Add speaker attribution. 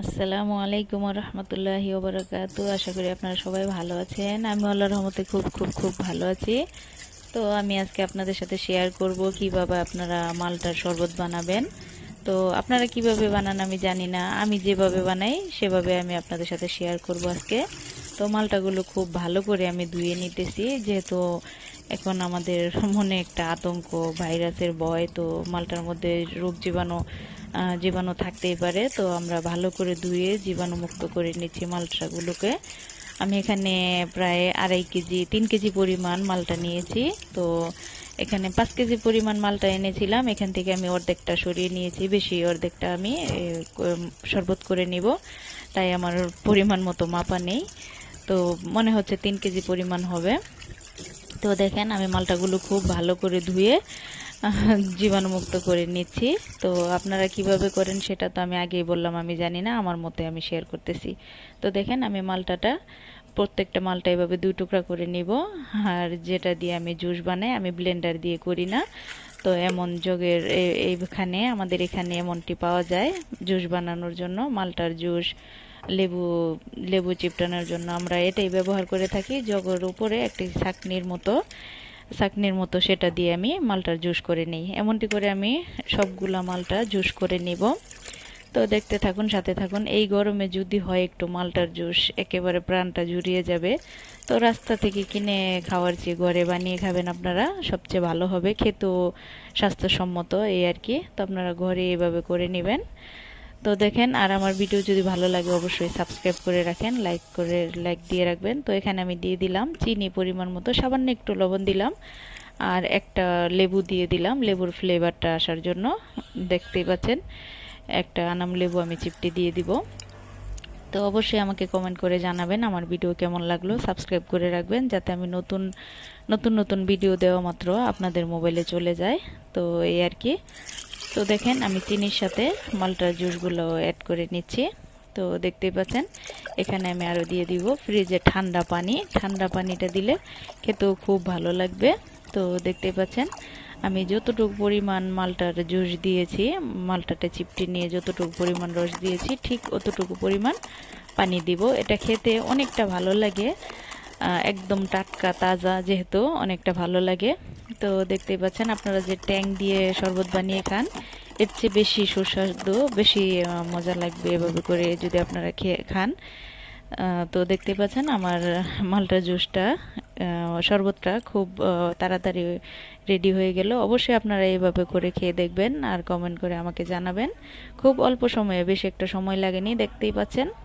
Speaker 1: আসসালামু আলাইকুম রহমতুল্লাহি ওবরাকাতু আশা করি আপনারা সবাই ভালো আছেন আমি আল্লাহ রহমতে খুব খুব খুব ভালো আছি তো আমি আজকে আপনাদের সাথে শেয়ার করব কিভাবে আপনারা মালটার শরবত বানাবেন তো আপনারা কিভাবে বানান আমি জানি না আমি যেভাবে বানাই সেভাবে আমি আপনাদের সাথে শেয়ার করব আজকে তো মালটাগুলো খুব ভালো করে আমি ধুয়ে নিতেছি যেহেতু এখন আমাদের মনে একটা আতঙ্ক ভাইরাসের ভয় তো মালটার মধ্যে রোগ জীবাণু জীবাণু থাকতেই পারে তো আমরা ভালো করে ধুয়ে জীবাণুমুক্ত করে নিচ্ছি মালটাগুলোকে আমি এখানে প্রায় আড়াই কেজি তিন কেজি পরিমাণ মালটা নিয়েছি তো এখানে পাঁচ কেজি পরিমাণ মালটা এনেছিলাম এখান থেকে আমি অর্ধেকটা সরিয়ে নিয়েছি বেশি অর্ধেকটা আমি শরবত করে নিব তাই আমার পরিমাণ মতো মাপা নেই তো মনে হচ্ছে তিন কেজি পরিমাণ হবে তো দেখেন আমি মালটাগুলো খুব ভালো করে ধুয়ে জীবাণুমুক্ত করে নিচ্ছি তো আপনারা কিভাবে করেন সেটা তো আমি আগেই বললাম আমি জানি না আমার মতে আমি শেয়ার করতেছি তো দেখেন আমি মালটাটা প্রত্যেকটা মালটা এভাবে দুই টুকরা করে নিব আর যেটা দিয়ে আমি জুস বানাই আমি ব্লেন্ডার দিয়ে করি না তো এমন যোগের এইখানে আমাদের এখানে এমনটি পাওয়া যায় জুস বানানোর জন্য মালটার জুস লেবু লেবু চিপটানোর জন্য আমরা এটাই ব্যবহার করে থাকি জগের উপরে একটি ছাকনির মতো চাকনির মতো সেটা দিয়ে আমি মালটার জুস করে নিই এমনটি করে আমি সবগুলা মালটা জুস করে নিব তো দেখতে থাকুন সাথে থাকুন এই গরমে যদি হয় একটু মালটার জুস একেবারে প্রাণটা জুড়িয়ে যাবে তো রাস্তা থেকে কিনে খাওয়ার চেয়ে ঘরে বানিয়ে খাবেন আপনারা সবচেয়ে ভালো হবে খেতেও স্বাস্থ্যসম্মত এই আর কি তো আপনারা ঘরে এভাবে করে নেবেন তো দেখেন আর আমার ভিডিও যদি ভালো লাগে অবশ্যই সাবস্ক্রাইব করে রাখেন লাইক করে লাইক দিয়ে রাখবেন তো এখানে আমি দিয়ে দিলাম চিনি পরিমাণ মতো সামান্য একটু লবণ দিলাম আর একটা লেবু দিয়ে দিলাম লেবুর ফ্লেভারটা আসার জন্য দেখতেই পাচ্ছেন একটা আনাম লেবু আমি চিপটি দিয়ে দিব তো অবশ্যই আমাকে কমেন্ট করে জানাবেন আমার ভিডিও কেমন লাগলো সাবস্ক্রাইব করে রাখবেন যাতে আমি নতুন নতুন নতুন ভিডিও দেওয়া মাত্র আপনাদের মোবাইলে চলে যায় তো এই আর কি তো দেখেন আমি চিনির সাথে মালটার জুসগুলো অ্যাড করে নিচ্ছি তো দেখতেই পাচ্ছেন এখানে আমি আরও দিয়ে দিব ফ্রিজে ঠান্ডা পানি ঠান্ডা পানিটা দিলে খেতেও খুব ভালো লাগবে তো দেখতে পাচ্ছেন আমি যতটুকু পরিমাণ মালটার জুস দিয়েছি মালটাটা চিপটি নিয়ে যতটুকু পরিমাণ রস দিয়েছি ঠিক অতটুকু পরিমাণ পানি দিব এটা খেতে অনেকটা ভালো লাগে একদম টাটকা তাজা যেহেতু অনেকটা ভালো লাগে তো দেখতেই পাচ্ছেন আপনারা যে ট্যাং দিয়ে শরবত বানিয়ে খান এর চেয়ে বেশি সুস্বাদু বেশি মজা লাগবে এভাবে করে যদি আপনারা খেয়ে খান তো দেখতে পাচ্ছেন আমার মালটা জুসটা শরবতটা খুব তাড়াতাড়ি রেডি হয়ে গেল অবশ্যই আপনারা এইভাবে করে খেয়ে দেখবেন আর কমেন্ট করে আমাকে জানাবেন খুব অল্প সময়ে বেশি একটা সময় লাগেনি দেখতেই পাচ্ছেন